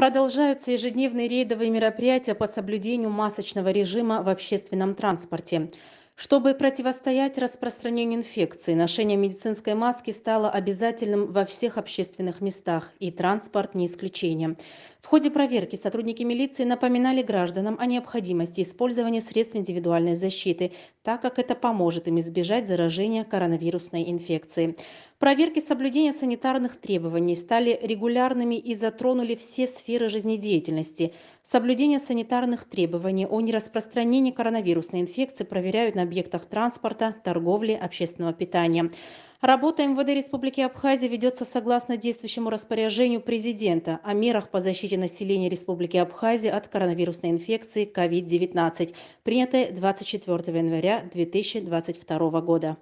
Продолжаются ежедневные рейдовые мероприятия по соблюдению масочного режима в общественном транспорте. Чтобы противостоять распространению инфекции, ношение медицинской маски стало обязательным во всех общественных местах, и транспорт не исключение. В ходе проверки сотрудники милиции напоминали гражданам о необходимости использования средств индивидуальной защиты, так как это поможет им избежать заражения коронавирусной инфекцией. Проверки соблюдения санитарных требований стали регулярными и затронули все сферы жизнедеятельности. Соблюдение санитарных требований о нераспространении коронавирусной инфекции проверяют на объектах транспорта, торговли, общественного питания. Работа МВД Республики Абхазия ведется согласно действующему распоряжению президента о мерах по защите населения Республики Абхазия от коронавирусной инфекции COVID-19, принятой 24 января 2022 года.